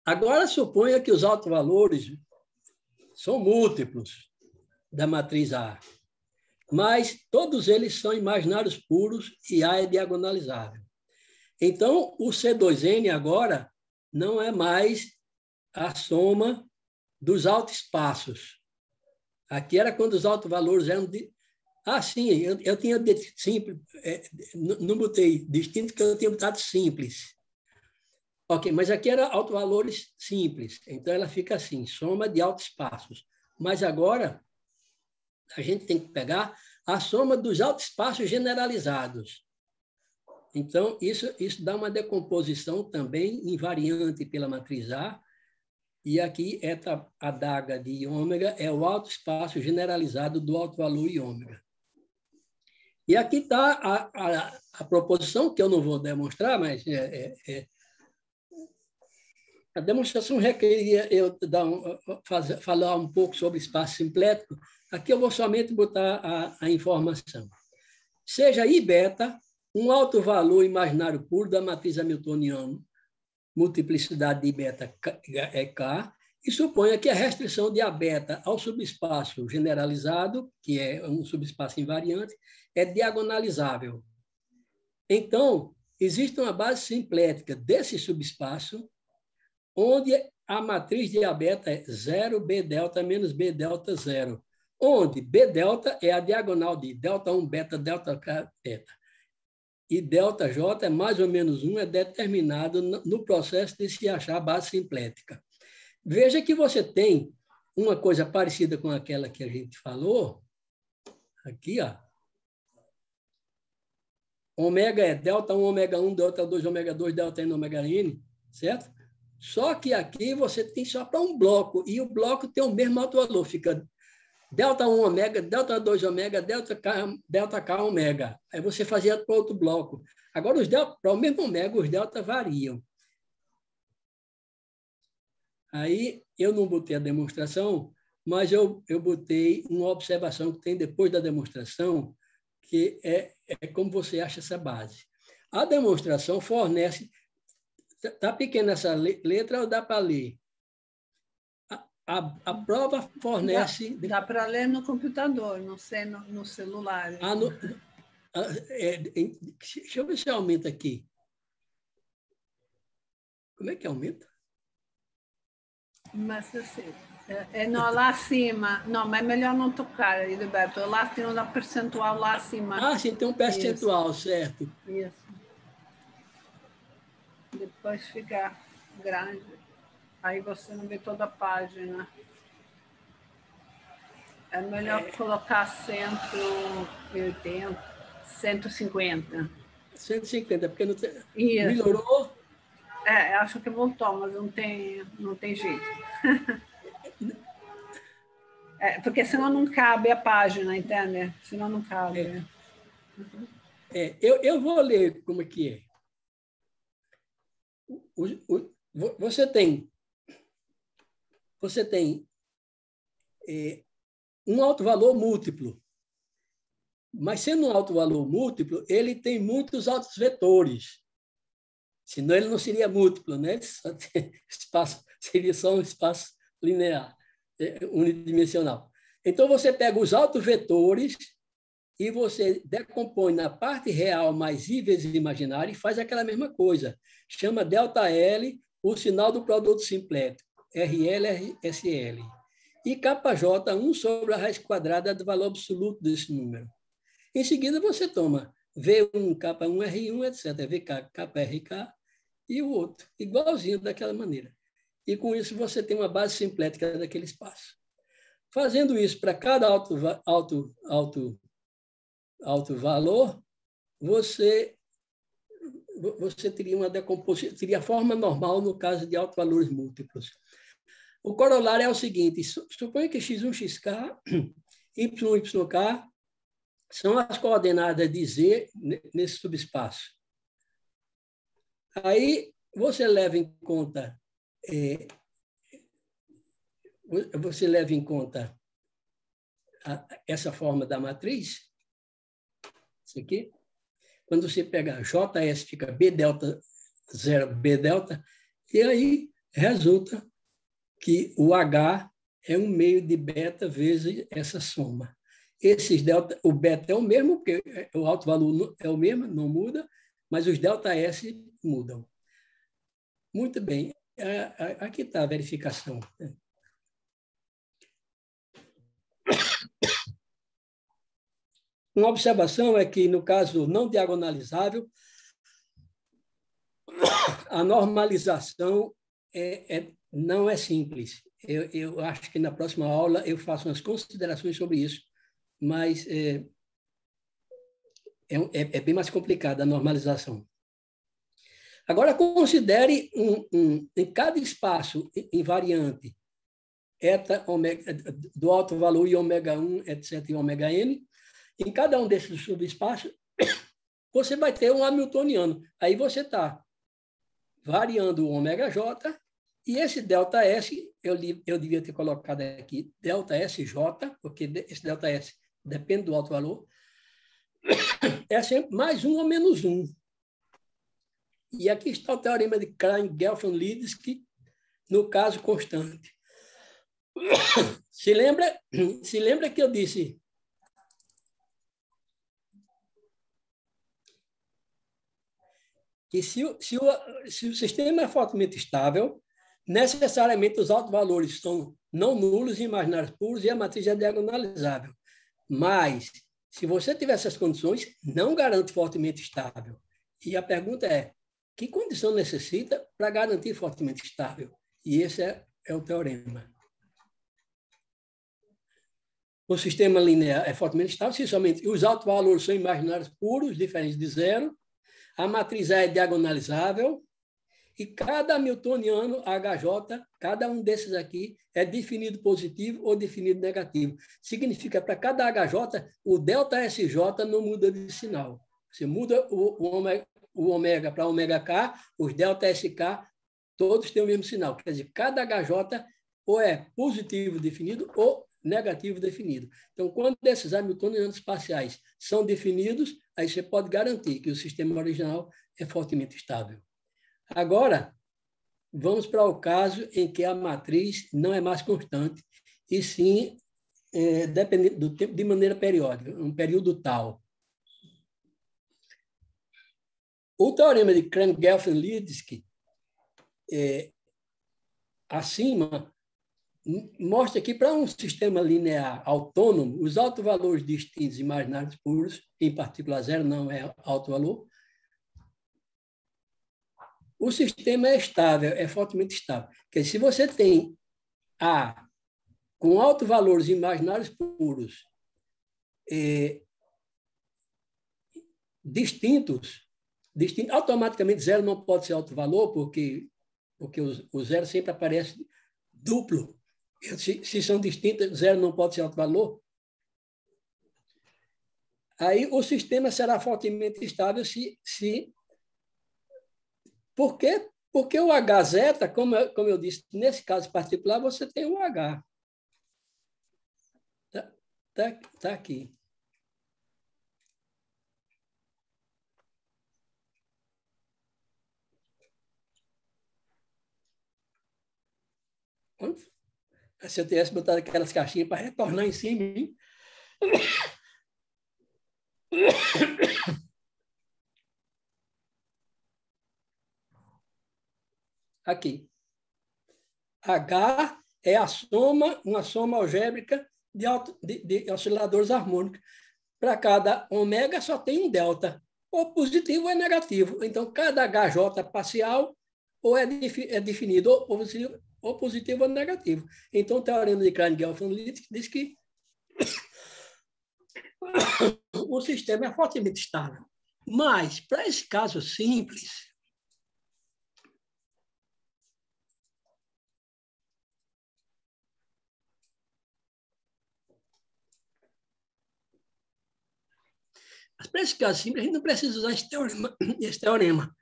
Agora suponha que os autovalores são múltiplos da matriz A. Mas todos eles são imaginários puros e A é diagonalizável. Então, o C2N agora não é mais a soma dos autoespaços. Aqui era quando os autovalores eram. De... Ah, sim, eu, eu tinha de simples, é, não, botei distinto, porque eu tinha botado simples. Ok, mas aqui era alto valores simples, então ela fica assim, soma de altos passos. Mas agora a gente tem que pegar a soma dos altos passos generalizados. Então, isso, isso dá uma decomposição também invariante pela matriz A, e aqui eta a daga de ômega é o alto espaço generalizado do alto valor e ômega. E aqui está a, a, a, proposição, que eu não vou demonstrar, mas é, é, é a demonstração requeria eu dar um, fazer, falar um pouco sobre espaço simplético. Aqui eu vou somente botar a, a informação. Seja I beta um alto valor imaginário puro da matriz hamiltoniana, multiplicidade de beta é K, e suponha que a restrição de A beta ao subespaço generalizado, que é um subespaço invariante, é diagonalizável. Então, existe uma base simplética desse subespaço onde a matriz de Abeta é 0, B delta menos B delta 0, onde B delta é a diagonal de delta 1, beta, delta K, beta. E delta J é mais ou menos 1, é determinado no processo de se achar a base simplética. Veja que você tem uma coisa parecida com aquela que a gente falou, aqui, ó. Ômega é delta 1, ômega 1, delta 2, ômega 2, delta n, ômega n, certo? Só que aqui você tem só para um bloco, e o bloco tem o mesmo alto valor, fica delta 1 ômega, delta 2 ômega, delta K, delta K ômega. Aí você fazia para outro bloco. Agora, os delta, para o mesmo ômega, os delta variam. Aí, eu não botei a demonstração, mas eu, eu botei uma observação que tem depois da demonstração, que é, é como você acha essa base. A demonstração fornece Tá, tá pequena essa letra ou dá para ler? A, a, a, prova fornece. Dá, dá para ler no computador, não sei no, no celular. Ah, no, ah, é, deixa eu ver se aumenta aqui. Como é que aumenta? Mas assim, é, é não, lá acima. Não, mas é melhor não tocar, Hilberto. Lá tem um percentual lá acima. Ah, sim, tem um percentual, Isso. certo. Isso depois fica grande, aí você não vê toda a página. É melhor é. colocar 180, 150. 150, porque não tem... melhorou? É, acho que voltou, mas não tem, não tem jeito. é, porque senão não cabe a página, entende? Senão não cabe. É. É, eu, eu vou ler como é que é o, o, você tem você tem é, um alto valor múltiplo. Mas sendo um alto valor múltiplo, ele tem muitos altos vetores. Senão ele não seria múltiplo, né? espaço, seria só um espaço linear, é, unidimensional. Então você pega os altos vetores e você decompõe na parte real mais I vezes imaginário e faz aquela mesma coisa. Chama delta L o sinal do produto RL, RLSL. E KJ, 1 sobre a raiz quadrada do valor absoluto desse número. Em seguida, você toma V1, K1, R1, etc. VK, KRK e o outro, igualzinho daquela maneira. E com isso, você tem uma base simplética daquele espaço. Fazendo isso para cada auto, auto, auto alto valor, você você teria uma decomposição, teria a forma normal no caso de altos valores múltiplos. O corolário é o seguinte, suponha que x1, xk, y, yk são as coordenadas de z nesse subespaço. Aí você leva em conta é, você leva em conta a, essa forma da matriz isso aqui. Quando você pega JS, fica B delta, zero B delta, e aí resulta que o H é um meio de beta vezes essa soma. Esses delta, o beta é o mesmo, porque o alto valor é o mesmo, não muda, mas os delta S mudam. Muito bem, é, é, aqui está a verificação. Né? Uma observação é que, no caso não diagonalizável, a normalização é, é, não é simples. Eu, eu, acho que na próxima aula eu faço umas considerações sobre isso, mas é, é, é, é bem mais complicada a normalização. Agora, considere um, um, em cada espaço invariante, eta, omega do alto valor e ômega 1, etc., e ômega n, em cada um desses subespaços, você vai ter um Hamiltoniano. Aí você está variando o ômega J, e esse delta S, eu, eu devia ter colocado aqui delta SJ, porque esse delta S depende do alto valor, é sempre mais um ou menos um. E aqui está o teorema de Klein, Gelfand, Lidsky, no caso constante. Se lembra, se lembra que eu disse que se o, se, o, se o sistema é fortemente estável, necessariamente os altos valores são não nulos, imaginários puros e a matriz é diagonalizável. Mas, se você tiver essas condições, não garante fortemente estável. E a pergunta é, que condição necessita para garantir fortemente estável? E esse é, é o teorema. O sistema linear é fortemente estável se somente os altos valores são imaginários puros, diferentes de zero, a matriz A é diagonalizável e cada Hamiltoniano, HJ, cada um desses aqui é definido positivo ou definido negativo. Significa para cada HJ, o delta SJ não muda de sinal. Você muda o, o ômega, ômega para ômega K, os delta SK, todos têm o mesmo sinal. Quer dizer, cada HJ ou é positivo definido ou negativo definido. Então, quando esses Hamiltonianos espaciais são definidos, aí você pode garantir que o sistema original é fortemente estável. Agora, vamos para o caso em que a matriz não é mais constante, e sim é, dependendo do tempo, de maneira periódica, um período tal. O teorema de Krangelfeld-Lidsky, é, acima, mostra aqui para um sistema linear autônomo, os altos valores distintos imaginários puros, em particular zero não é alto valor, o sistema é estável, é fortemente estável. Porque se você tem A com altos valores imaginários puros é, distintos, distintos, automaticamente zero não pode ser alto valor, porque, porque o, o zero sempre aparece duplo se, se são distintas, zero não pode ser alto valor. Aí o sistema será fortemente estável se. se por quê? Porque o HZ, como, eu, como eu disse, nesse caso particular, você tem o H. Está tá, tá aqui. Onde? se eu tivesse botado aquelas caixinhas para retornar em cima, Aqui. H é a soma, uma soma algébrica de, de, de osciladores harmônicos. Para cada ômega só tem um delta, ou positivo ou é negativo. Então, cada HJ parcial ou é, é definido ou positivo ou positivo ou negativo. Então, o teorema de Klein-Gelfand diz que o sistema é fortemente estável. Mas, para esse caso simples, para esse caso simples, a gente não precisa usar esse teorema. Esse teorema.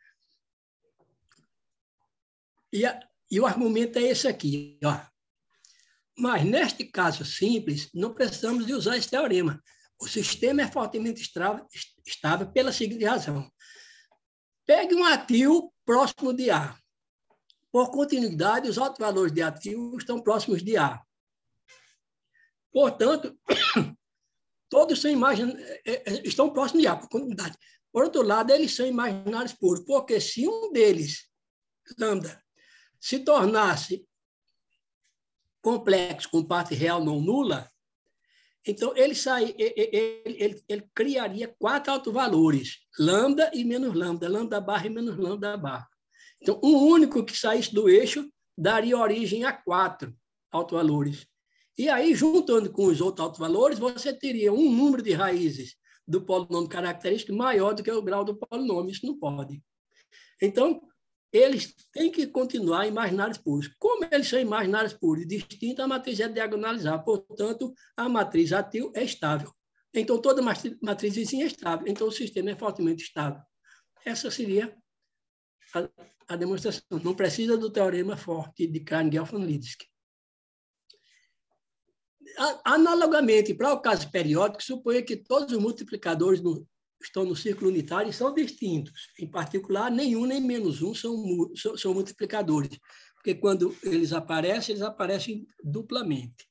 E a, e o argumento é esse aqui, ó. Mas, neste caso simples, não precisamos de usar esse teorema. O sistema é fortemente estável pela seguinte razão. Pegue um ativo próximo de A. Por continuidade, os altos valores de ativo estão próximos de A. Portanto, todos são imagens, é, é, estão próximos de A, por continuidade. Por outro lado, eles são imaginários puros, porque se um deles, lambda, se tornasse complexo com parte real não nula, então ele, sai, ele, ele, ele, ele criaria quatro autovalores, lambda e menos lambda, lambda barra e menos lambda barra. Então, um único que saísse do eixo daria origem a quatro autovalores. E aí, juntando com os outros autovalores, você teria um número de raízes do polinômio característico maior do que o grau do polinômio. Isso não pode. Então, eles têm que continuar imaginários puros. Como eles são imaginários puros e distintos, a matriz é diagonalizada, portanto, a matriz atil é estável. Então, toda matriz vizinha é estável, então o sistema é fortemente estável. Essa seria a, a demonstração. Não precisa do teorema forte de Kahn-Gelfand-Lidisk. Analogamente, para o caso periódico, suponha que todos os multiplicadores do, estão no círculo unitário e são distintos. Em particular, nenhum nem menos um são, são, são multiplicadores, porque quando eles aparecem, eles aparecem duplamente.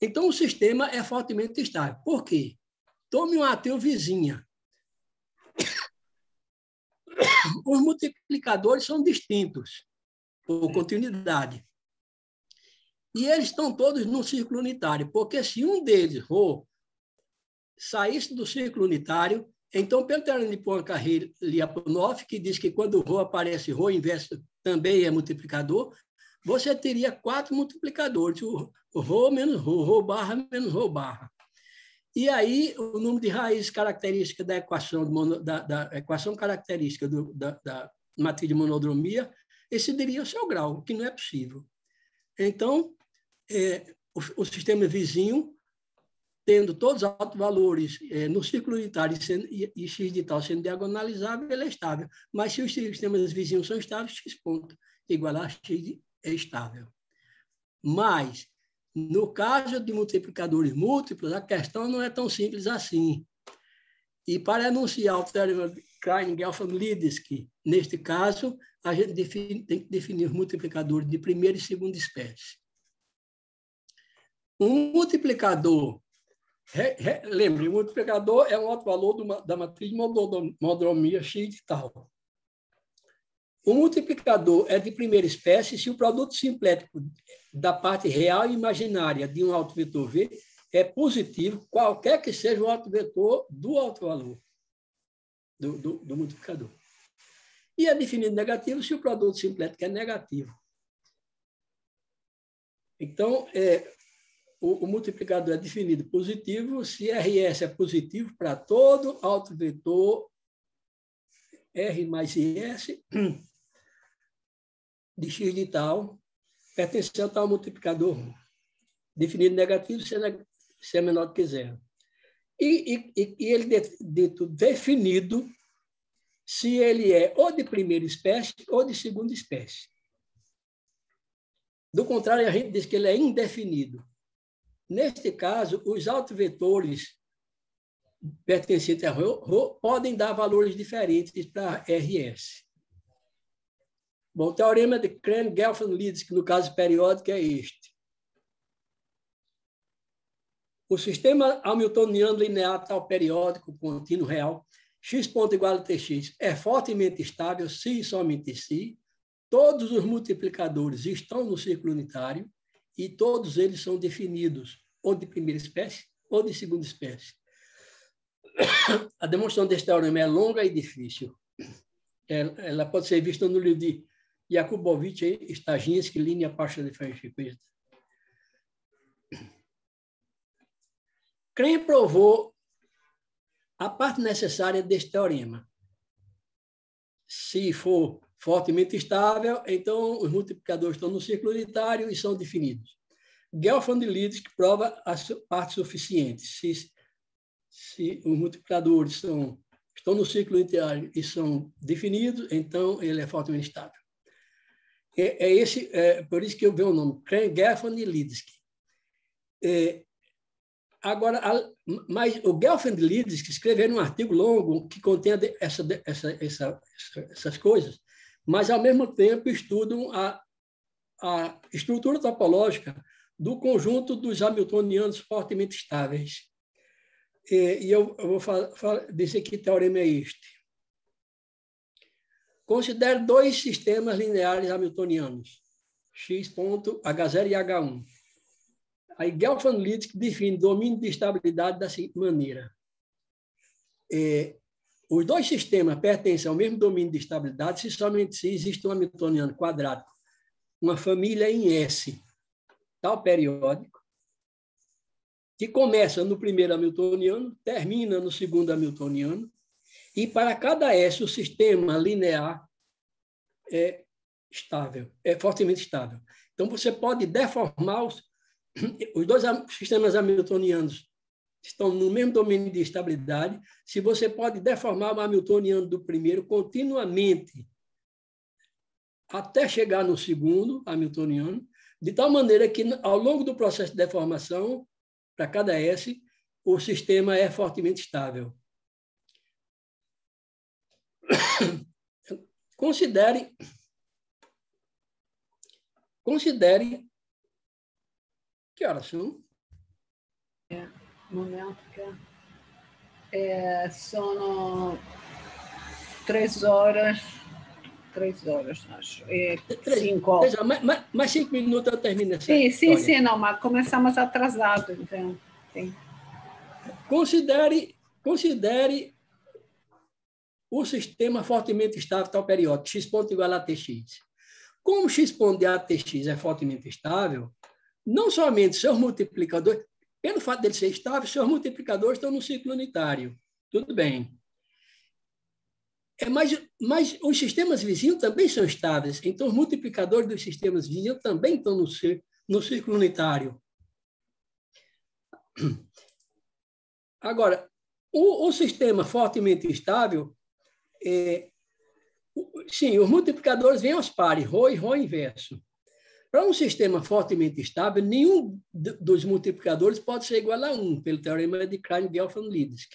Então, o sistema é fortemente estável. Por quê? Tome um ateu vizinha. Os multiplicadores são distintos, por continuidade. E eles estão todos no círculo unitário, porque se um deles for saísse do ciclo unitário. Então, Pelterno de Poincaré Liapunov, que diz que quando Rho aparece, Rho inverso também é multiplicador, você teria quatro multiplicadores, o Rho menos Rho, Rho barra menos Rho barra. E aí, o número de raízes característica da equação, da, da equação característica do, da, da matriz de monodromia excederia o seu grau, o que não é possível. Então, é, o, o, sistema vizinho tendo todos os altos valores é, eh, no ciclo unitário e, sendo, e, e x digital sendo diagonalizável, ele é estável. Mas se os sistemas vizinhos são estáveis, x ponto igual a x é estável. Mas, no caso de multiplicadores múltiplos, a questão não é tão simples assim. E para enunciar o teorema de Klein-Gelfand-Lideskind, neste caso, a gente define, tem que definir os multiplicadores de primeira e segunda espécie. Um multiplicador Re, re, lembre, o multiplicador é um outro valor do, da matriz monodromia x de tal. O multiplicador é de primeira espécie se o produto simplético da parte real e imaginária de um autovetor V é positivo, qualquer que seja o autovetor do autovalor, do, do, do multiplicador. E é definido negativo se o produto simplético é negativo. Então, é, o, o, multiplicador é definido positivo se RS é positivo para todo autovetor R mais IS de X de tal, pertencente ao tal multiplicador, definido negativo se é, se é menor do que zero. E, e, e ele, é dito definido, se ele é ou de primeira espécie ou de segunda espécie. Do contrário, a gente diz que ele é indefinido. Neste caso, os autovetores pertencentes a Rho podem dar valores diferentes para RS. Bom, o teorema de Cran, Gelfand, Leeds, que no caso periódico é este. O sistema hamiltoniano linear tal periódico contínuo real, x ponto igual a tx, é fortemente estável se e somente se todos os multiplicadores estão no círculo unitário e todos eles são definidos ou de primeira espécie ou de segunda espécie. A demonstração deste teorema é longa e difícil. Ela pode ser vista no livro de Jakubowicz e Staginski, Linha Pasta de Ferricquista. Krem provou a parte necessária deste teorema. Se for fortemente estável, então os multiplicadores estão no círculo unitário e são definidos. Gelfand Leeds que prova as partes suficientes. Se, se os multiplicadores são, estão no ciclo unitário e são definidos, então ele é fortemente estável. É, é esse, é, por isso que eu vejo o nome, Gelfand Leedsky. É, agora, a, mas o Gelfand que escreveu um artigo longo que contém essa, essa, essa, essas coisas, mas, ao mesmo tempo, estudam a, a estrutura topológica do conjunto dos hamiltonianos fortemente estáveis. E, e eu, eu, vou dizer que teorema é este. Considere dois sistemas lineares hamiltonianos, x ponto, h0 e h1. Aí Gelfand-Litt define domínio de estabilidade da seguinte maneira. É, os dois sistemas pertencem ao mesmo domínio de estabilidade se somente se existe um Hamiltoniano quadrático, uma família em S, tal periódico, que começa no primeiro Hamiltoniano, termina no segundo Hamiltoniano, e para cada S o sistema linear é estável, é fortemente estável. Então você pode deformar os, os dois sistemas hamiltonianos estão no mesmo domínio de estabilidade, se você pode deformar o Hamiltoniano do primeiro continuamente até chegar no segundo Hamiltoniano, de tal maneira que, ao longo do processo de deformação, para cada S, o sistema é fortemente estável. Considere, considere, que horas são? É momento que é, sono três horas, três horas, acho, é, três, cinco horas. Mais, cinco minutos eu termino essa Sim, sim, sim, não, mas começamos atrasado, então. Sim. Considere, considere o sistema fortemente estável tal período, x ponto igual a tx. Como x ponto de atx é fortemente estável, não somente seus multiplicadores, pelo fato dele ser estável, seus é multiplicadores estão no ciclo unitário. Tudo bem. É, mas, mas os sistemas vizinhos também são estáveis, então os multiplicadores dos sistemas vizinhos também estão no, no ciclo unitário. Agora, o, o sistema fortemente estável, é, sim, os multiplicadores vêm aos pares, ro e ro inverso. Para um sistema fortemente estável, nenhum dos multiplicadores pode ser igual a 1, pelo teorema de Klein, Gelfand, Lidisk.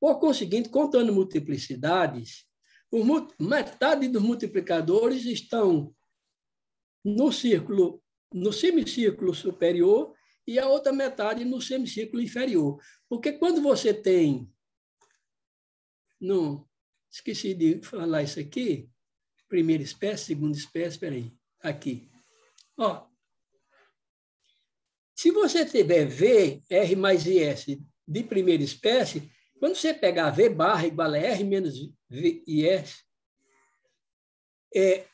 Por conseguinte, contando multiplicidades, metade dos multiplicadores estão no círculo, no semicírculo superior e a outra metade no semicírculo inferior. Porque quando você tem. Não, esqueci de falar isso aqui. Primeira espécie, segunda espécie, peraí, aqui. Ó, se você tiver V, R mais IS de primeira espécie, quando você pegar V barra igual a R menos V, IS, é,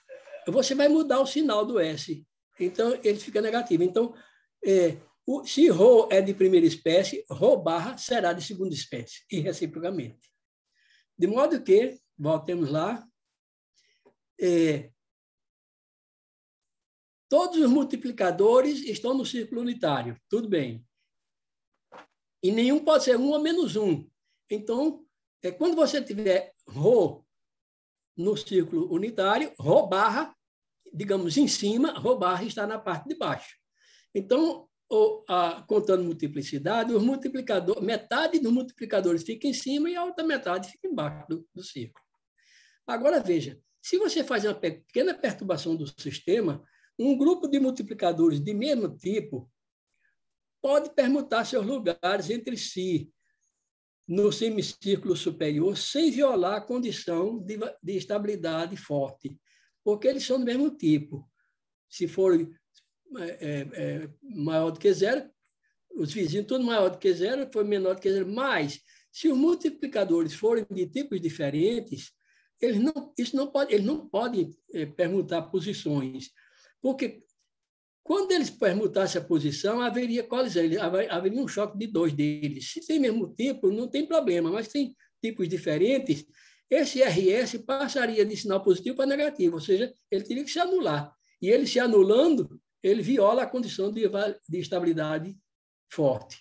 você vai mudar o sinal do S. Então, ele fica negativo. Então, é, o, se Rho é de primeira espécie, Rho barra será de segunda espécie, e reciprocamente. De modo que, voltemos lá, é, Todos os multiplicadores estão no círculo unitário, tudo bem. E nenhum pode ser um ou menos um. Então, é, quando você tiver Rho no círculo unitário, Rho barra, digamos em cima, Rho barra está na parte de baixo. Então, a, contando multiplicidade, os multiplicador, metade dos multiplicadores fica em cima e a outra metade fica embaixo do, do círculo. Agora, veja, se você faz uma pequena perturbação do sistema, um grupo de multiplicadores de mesmo tipo pode permutar seus lugares entre si no semicírculo superior sem violar a condição de, de estabilidade forte, porque eles são do mesmo tipo. Se for é, é, é, maior do que zero, os vizinhos tudo maior do que zero, foi menor do que zero, mas se os multiplicadores forem de tipos diferentes, eles não, isso não pode, eles não podem é, permutar posições. Porque quando eles permutassem a posição, haveria colisão, haveria um choque de dois deles. Se tem mesmo tipo, não tem problema, mas tem tipos diferentes, esse RS passaria de sinal positivo para negativo, ou seja, ele teria que se anular. E ele se anulando, ele viola a condição de, de estabilidade forte.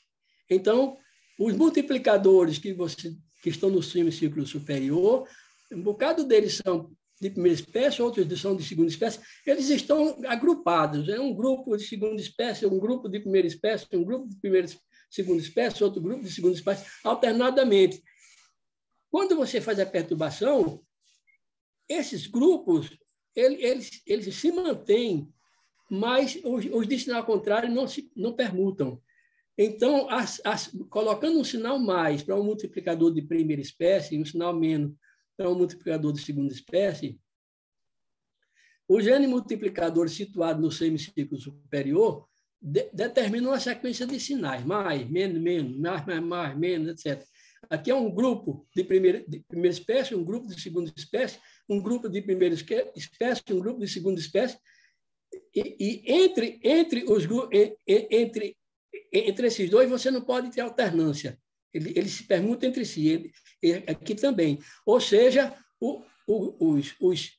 Então, os multiplicadores que, você, que estão no semicírculo superior, um bocado deles são de primeira espécie, outros são de segunda espécie. Eles estão agrupados. É um grupo de segunda espécie, um grupo de primeira espécie, um grupo de primeira, segunda espécie, outro grupo de segunda espécie, alternadamente. Quando você faz a perturbação, esses grupos eles, eles se mantêm, mas os, os de sinal contrário não, se, não permutam. Então, as, as, colocando um sinal mais para um multiplicador de primeira espécie, um sinal menos é então, um multiplicador de segunda espécie, o gene multiplicador situado no semicírculo superior de, determina uma sequência de sinais, mais, menos, menos, mais, mais, mais, menos, etc. Aqui é um grupo de primeira, de primeira espécie, um grupo de segunda espécie, um grupo de primeira espécie, um grupo de segunda espécie, e, e entre, entre, os, entre, entre esses dois você não pode ter alternância. Ele, ele se pergunta entre si, ele, ele, aqui também. Ou seja, o, o, os, os,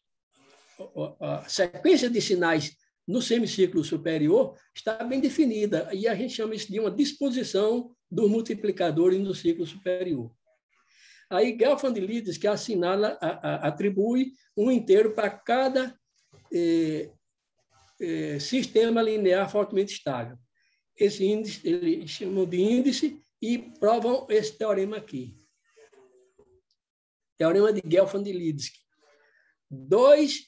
a sequência de sinais no semicírculo superior está bem definida, e a gente chama isso de uma disposição dos multiplicadores no ciclo superior. Aí Gelfand diz que assinala, a, a, atribui um inteiro para cada eh, eh, sistema linear fortemente estável. Esse índice, ele chama de índice e provam esse teorema aqui. Teorema de Gelfand Lidsky. Dois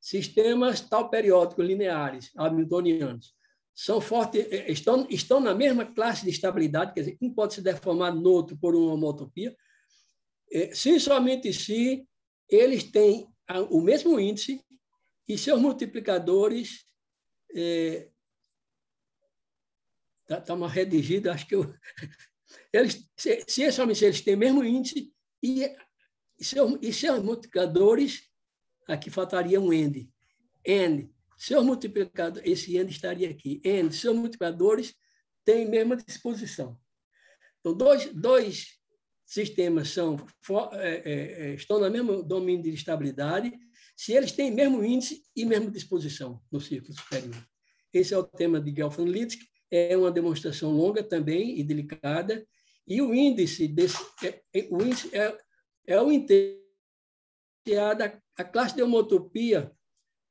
sistemas tal periódicos lineares hamiltonianos são fortes eh, eh, estão, estão na mesma classe de estabilidade, quer dizer, um pode se deformar no outro por uma homotopia, eh, se somente se eles têm o mesmo índice e seus multiplicadores é, Está tá mal redigido, acho que eu... Eles, se, se esses eles têm o mesmo índice e, e, seus, e seus multiplicadores, aqui faltaria um end. N. Seus multiplicadores, esse N estaria aqui. N, seus multiplicadores têm mesma disposição. Então, dois, dois sistemas são, for, é, é, é, estão no mesmo domínio de estabilidade se eles têm mesmo índice e mesma disposição no círculo superior. Esse é o tema de Gelfand-Litzke é uma demonstração longa também e delicada, e o índice, desse, é, é o índice é, é o inteiro a, a classe de homotopia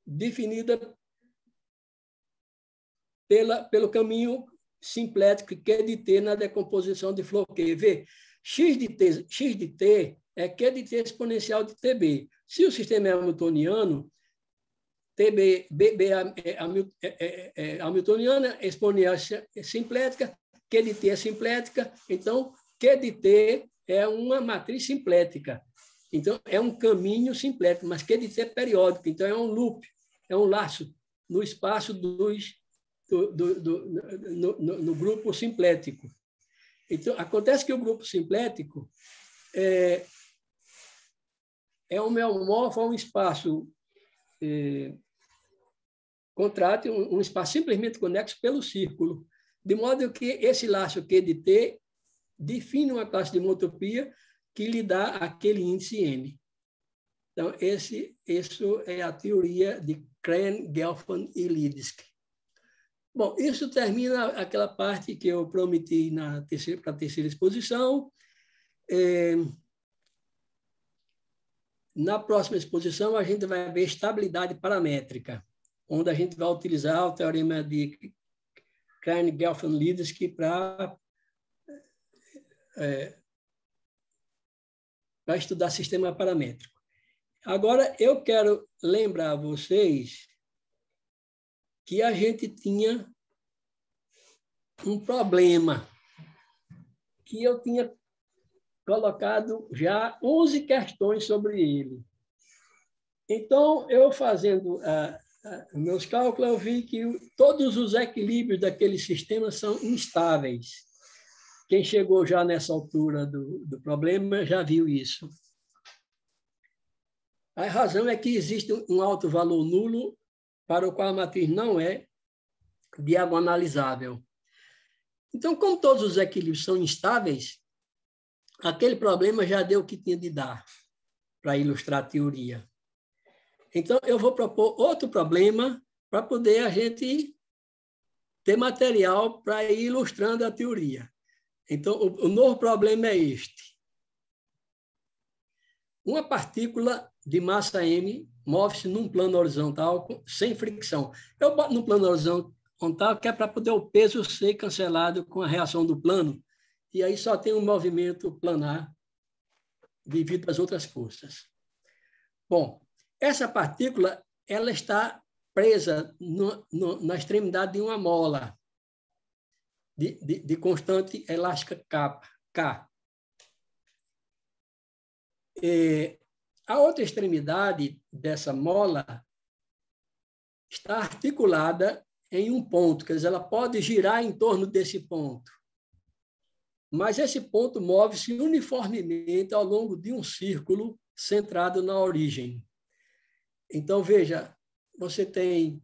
definida pela, pelo caminho simplético que é de T na decomposição de Floquet. Vê, x de, T, x de T é Q de T exponencial de TB. Se o sistema é hamiltoniano, TB, BB é, é, é, hamiltoniana, exponencial simplética, T é simplética, então T é uma matriz simplética. Então, é um caminho simplético, mas T é periódico, então é um loop, é um laço no espaço dos, do, do, do, no, no, no, grupo simplético. Então, acontece que o grupo simplético é, é um a um espaço é, contrate um, um espaço simplesmente conexo pelo círculo, de modo que esse laço é T define uma classe de homotopia que lhe dá aquele índice N. Então, esse, isso é a teoria de Kren, Gelfand e Lidsky. Bom, isso termina aquela parte que eu prometi na terceira, para a terceira exposição. É, na próxima exposição, a gente vai ver estabilidade paramétrica onde a gente vai utilizar o teorema de Klein-Gelfand-Lideski para é, para estudar sistema paramétrico. Agora, eu quero lembrar a vocês que a gente tinha um problema que eu tinha colocado já 11 questões sobre ele. Então, eu fazendo meus cálculos, eu vi que todos os equilíbrios daquele sistema são instáveis. Quem chegou já nessa altura do, do problema já viu isso. A razão é que existe um alto valor nulo para o qual a matriz não é diagonalizável. Então, como todos os equilíbrios são instáveis, aquele problema já deu o que tinha de dar para ilustrar a teoria. Então, eu vou propor outro problema para poder a gente ter material para ir ilustrando a teoria. Então, o, o novo problema é este. Uma partícula de massa m move-se num plano horizontal sem fricção. Eu boto no plano horizontal que é para poder o peso ser cancelado com a reação do plano, e aí só tem um movimento planar devido às outras forças. Bom, essa partícula ela está presa no, no, na extremidade de uma mola de, de, de constante elástica K. K. E a outra extremidade dessa mola está articulada em um ponto, quer dizer, ela pode girar em torno desse ponto. Mas esse ponto move-se uniformemente ao longo de um círculo centrado na origem. Então, veja, você tem.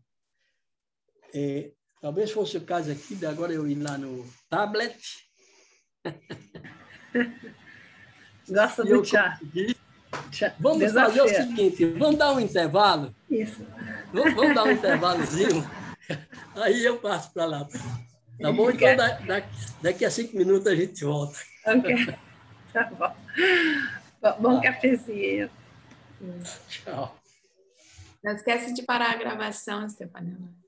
É, talvez fosse o caso aqui de agora eu ir lá no tablet. Gosta do chá. chá. Vamos Desafio. fazer o seguinte: vamos dar um intervalo. Isso. Vamos, vamos dar um intervalozinho. Aí eu passo para lá. Tá bom? Então, da, da, daqui a cinco minutos a gente volta. Ok. Tá bom. Bom, bom tá. cafezinho. Tchau. Não esquece de parar a gravação, Stefanela.